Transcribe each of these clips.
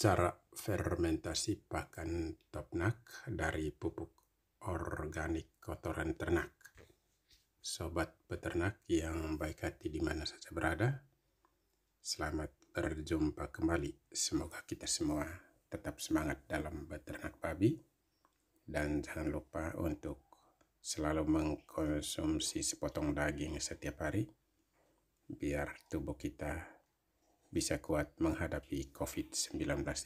cara fermentasi pakan topnak dari pupuk organik kotoran ternak. Sobat peternak yang baik hati di mana saja berada, selamat berjumpa kembali. Semoga kita semua tetap semangat dalam beternak babi dan jangan lupa untuk selalu mengkonsumsi sepotong daging setiap hari biar tubuh kita bisa kuat menghadapi COVID-19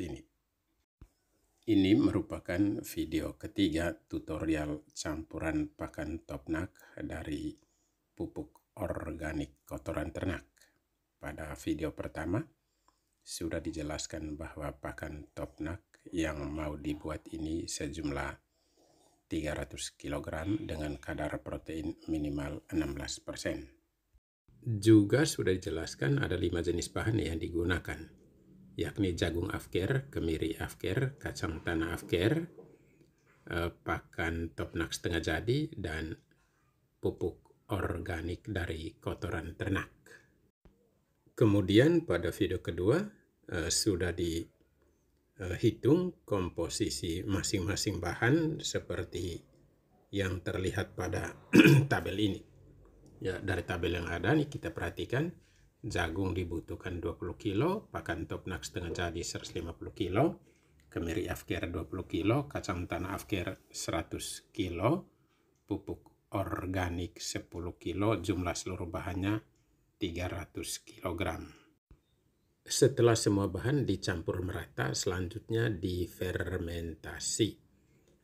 ini. Ini merupakan video ketiga tutorial campuran pakan topnak dari pupuk organik kotoran ternak. Pada video pertama, sudah dijelaskan bahwa pakan topnak yang mau dibuat ini sejumlah 300 kg dengan kadar protein minimal 16% juga sudah dijelaskan ada lima jenis bahan yang digunakan, yakni jagung afker, kemiri afker, kacang tanah afker, eh, pakan topnak setengah jadi, dan pupuk organik dari kotoran ternak. Kemudian pada video kedua eh, sudah dihitung eh, komposisi masing-masing bahan seperti yang terlihat pada tabel ini ya dari tabel yang ada nih kita perhatikan jagung dibutuhkan 20 kilo, pakan nak setengah jadi 150 kilo, kemiri afkir 20 kilo, kacang tanah afkir 100 kilo, pupuk organik 10 kilo, jumlah seluruh bahannya 300 kg Setelah semua bahan dicampur merata, selanjutnya difermentasi.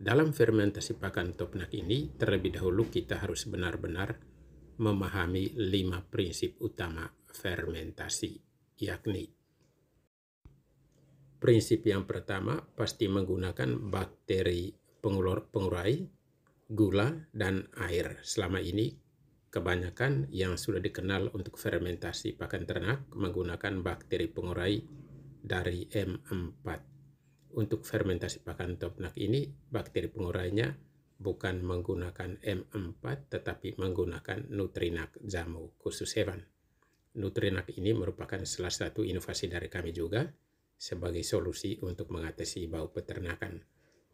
Dalam fermentasi pakan topnak ini, terlebih dahulu kita harus benar-benar memahami lima prinsip utama fermentasi, yakni prinsip yang pertama pasti menggunakan bakteri pengulur, pengurai, gula, dan air. Selama ini kebanyakan yang sudah dikenal untuk fermentasi pakan ternak menggunakan bakteri pengurai dari M4. Untuk fermentasi pakan ternak ini, bakteri pengurainya bukan menggunakan M4 tetapi menggunakan Nutrinak Jamu khusus hewan. Nutrinak ini merupakan salah satu inovasi dari kami juga sebagai solusi untuk mengatasi bau peternakan.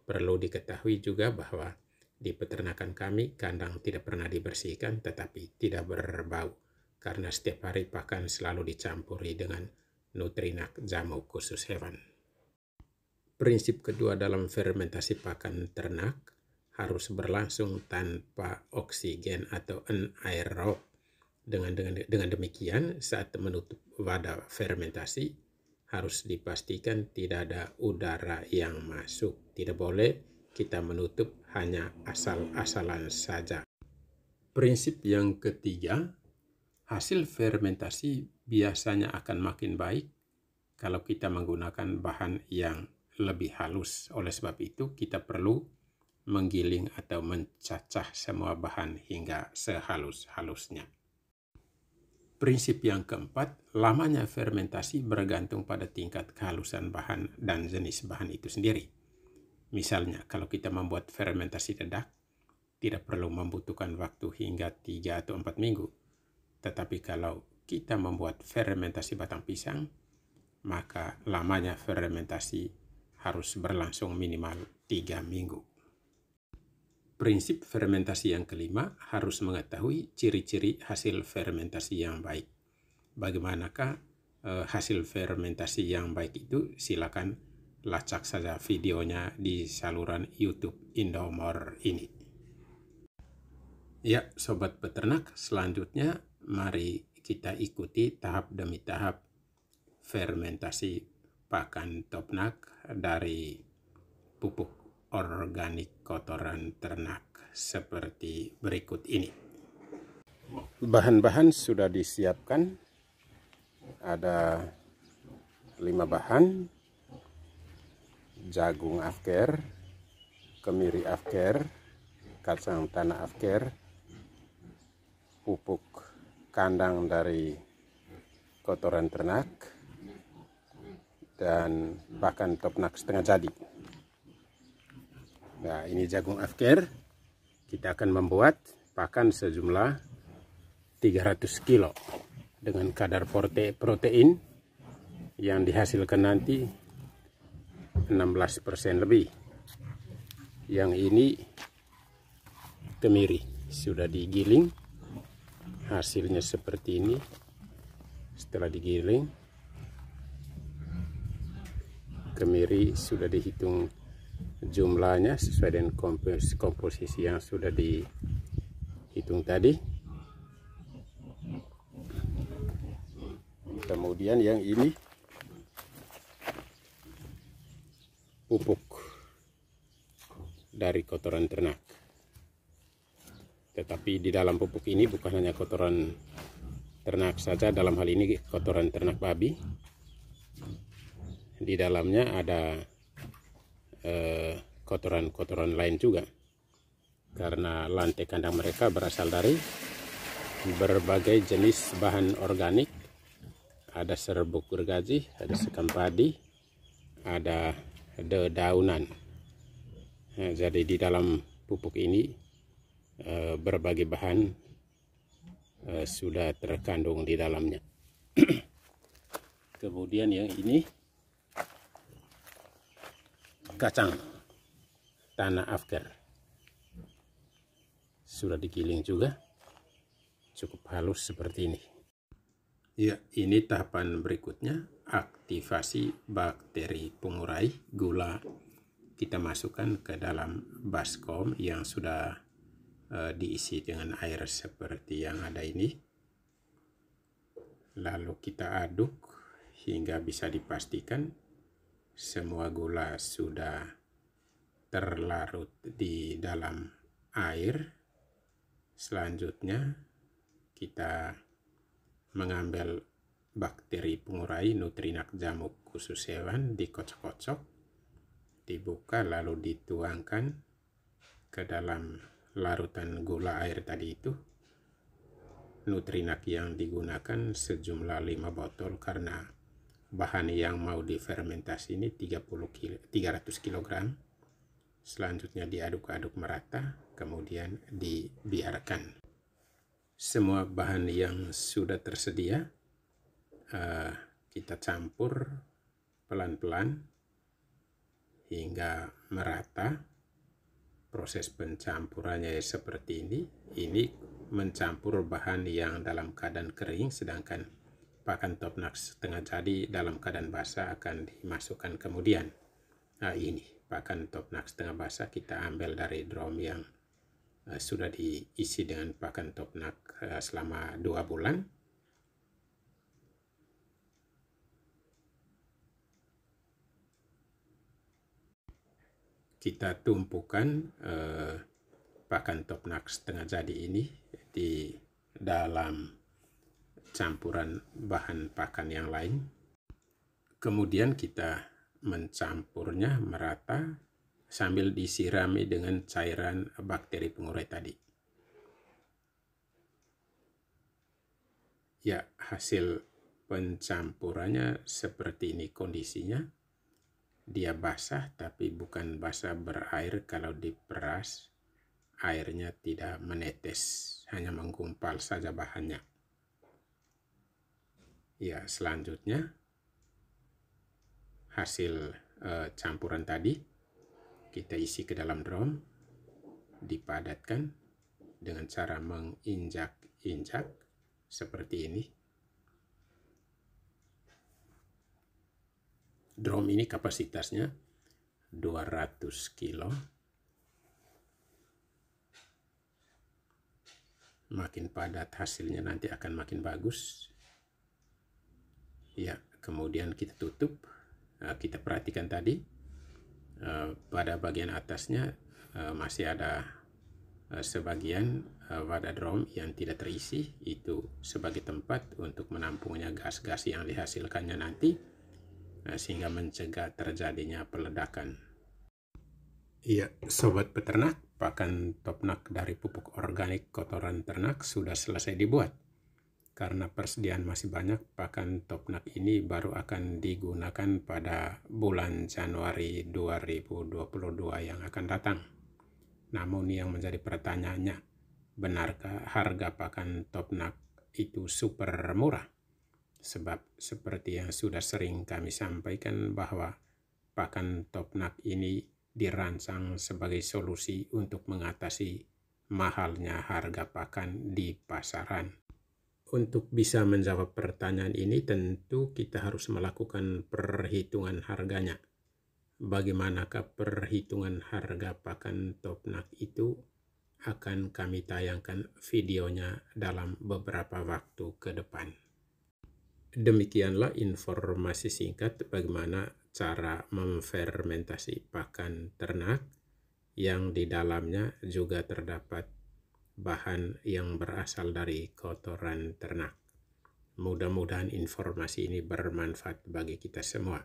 Perlu diketahui juga bahwa di peternakan kami kandang tidak pernah dibersihkan tetapi tidak berbau karena setiap hari pakan selalu dicampuri dengan Nutrinak Jamu khusus hewan. Prinsip kedua dalam fermentasi pakan ternak harus berlangsung tanpa oksigen atau anaerob. Dengan, dengan, dengan demikian, saat menutup wadah fermentasi, harus dipastikan tidak ada udara yang masuk. Tidak boleh kita menutup hanya asal-asalan saja. Prinsip yang ketiga, hasil fermentasi biasanya akan makin baik kalau kita menggunakan bahan yang lebih halus. Oleh sebab itu, kita perlu menggiling atau mencacah semua bahan hingga sehalus-halusnya. Prinsip yang keempat, lamanya fermentasi bergantung pada tingkat kehalusan bahan dan jenis bahan itu sendiri. Misalnya, kalau kita membuat fermentasi dedak, tidak perlu membutuhkan waktu hingga 3 atau 4 minggu. Tetapi kalau kita membuat fermentasi batang pisang, maka lamanya fermentasi harus berlangsung minimal 3 minggu. Prinsip fermentasi yang kelima harus mengetahui ciri-ciri hasil fermentasi yang baik. Bagaimanakah eh, hasil fermentasi yang baik itu? Silakan lacak saja videonya di saluran YouTube Indomor ini. Ya, sobat peternak, selanjutnya mari kita ikuti tahap demi tahap fermentasi pakan topnak dari pupuk organik kotoran ternak seperti berikut ini. Bahan-bahan sudah disiapkan. Ada lima bahan. Jagung afker, kemiri afker, kacang tanah afker, pupuk kandang dari kotoran ternak, dan bahkan top setengah jadi. Nah, ini jagung afkir. Kita akan membuat pakan sejumlah 300 kilo dengan kadar protein yang dihasilkan nanti 16% lebih. Yang ini kemiri sudah digiling. Hasilnya seperti ini. Setelah digiling kemiri sudah dihitung jumlahnya sesuai dengan kompos komposisi yang sudah dihitung tadi kemudian yang ini pupuk dari kotoran ternak tetapi di dalam pupuk ini bukan hanya kotoran ternak saja dalam hal ini kotoran ternak babi di dalamnya ada Eh, kotoran-kotoran eh, lain juga karena lantai kandang mereka berasal dari berbagai jenis bahan organik ada serbuk gergaji ada sekam padi ada dedaunan nah, jadi di dalam pupuk ini eh, berbagai bahan eh, sudah terkandung di dalamnya kemudian yang ini kacang tanah Afger sudah digiling juga cukup halus seperti ini ya ini tahapan berikutnya aktivasi bakteri pengurai gula kita masukkan ke dalam baskom yang sudah uh, diisi dengan air seperti yang ada ini lalu kita aduk hingga bisa dipastikan semua gula sudah terlarut di dalam air. Selanjutnya kita mengambil bakteri pengurai nutrinak jamuk khusus hewan dikocok-kocok, dibuka lalu dituangkan ke dalam larutan gula air tadi itu. Nutrinak yang digunakan sejumlah 5 botol karena bahan yang mau difermentasi ini 30 kilo, 300 kg. Selanjutnya diaduk-aduk merata, kemudian dibiarkan. Semua bahan yang sudah tersedia eh, kita campur pelan-pelan hingga merata. Proses pencampurannya seperti ini. Ini mencampur bahan yang dalam keadaan kering sedangkan bahkan top notch setengah jadi dalam keadaan basah akan dimasukkan kemudian nah, ini pakan top notch setengah basah kita ambil dari drum yang uh, sudah diisi dengan pakan top notch uh, selama dua bulan kita tumpukan eh, pakan topnak setengah jadi ini di dalam campuran bahan pakan yang lain. Kemudian kita mencampurnya merata sambil disirami dengan cairan bakteri pengurai tadi. Ya, hasil pencampurannya seperti ini kondisinya. Dia basah tapi bukan basah berair kalau diperas airnya tidak menetes, hanya menggumpal saja bahannya. Ya, selanjutnya hasil uh, campuran tadi kita isi ke dalam drum, dipadatkan dengan cara menginjak-injak seperti ini. Drum ini kapasitasnya 200 kilo. Makin padat hasilnya nanti akan makin bagus ya kemudian kita tutup eh, kita perhatikan tadi eh, pada bagian atasnya eh, masih ada sebagian wadah drum yang tidak terisi itu sebagai tempat untuk menampungnya gas-gas yang dihasilkannya nanti sehingga mencegah terjadinya peledakan. Iya, sobat peternak, pakan topnak dari pupuk organik kotoran ternak sudah selesai dibuat karena persediaan masih banyak, pakan Topnak ini baru akan digunakan pada bulan Januari 2022 yang akan datang. Namun yang menjadi pertanyaannya, benarkah harga pakan Topnak itu super murah? Sebab seperti yang sudah sering kami sampaikan bahwa pakan Topnak ini dirancang sebagai solusi untuk mengatasi mahalnya harga pakan di pasaran untuk bisa menjawab pertanyaan ini tentu kita harus melakukan perhitungan harganya. Bagaimanakah perhitungan harga pakan topnak itu akan kami tayangkan videonya dalam beberapa waktu ke depan. Demikianlah informasi singkat bagaimana cara memfermentasi pakan ternak yang di dalamnya juga terdapat bahan yang berasal dari kotoran ternak. Mudah-mudahan informasi ini bermanfaat bagi kita semua.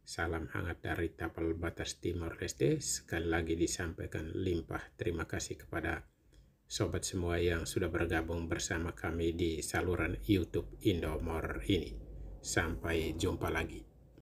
Salam hangat dari Tapal Batas Timor Leste. Sekali lagi disampaikan limpah terima kasih kepada sobat semua yang sudah bergabung bersama kami di saluran YouTube Indomor ini. Sampai jumpa lagi.